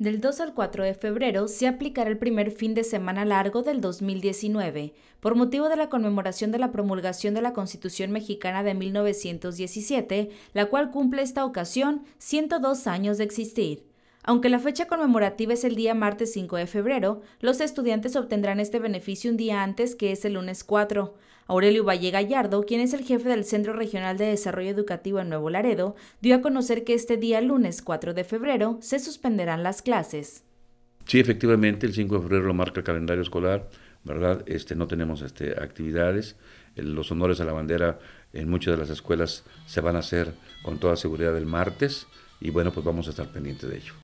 Del 2 al 4 de febrero se aplicará el primer fin de semana largo del 2019, por motivo de la conmemoración de la promulgación de la Constitución Mexicana de 1917, la cual cumple esta ocasión 102 años de existir. Aunque la fecha conmemorativa es el día martes 5 de febrero, los estudiantes obtendrán este beneficio un día antes, que es el lunes 4. Aurelio Valle Gallardo, quien es el jefe del Centro Regional de Desarrollo Educativo en Nuevo Laredo, dio a conocer que este día lunes 4 de febrero se suspenderán las clases. Sí, efectivamente, el 5 de febrero lo marca el calendario escolar, ¿verdad? Este, no tenemos este, actividades. Los honores a la bandera en muchas de las escuelas se van a hacer con toda seguridad el martes y bueno, pues vamos a estar pendientes de ello.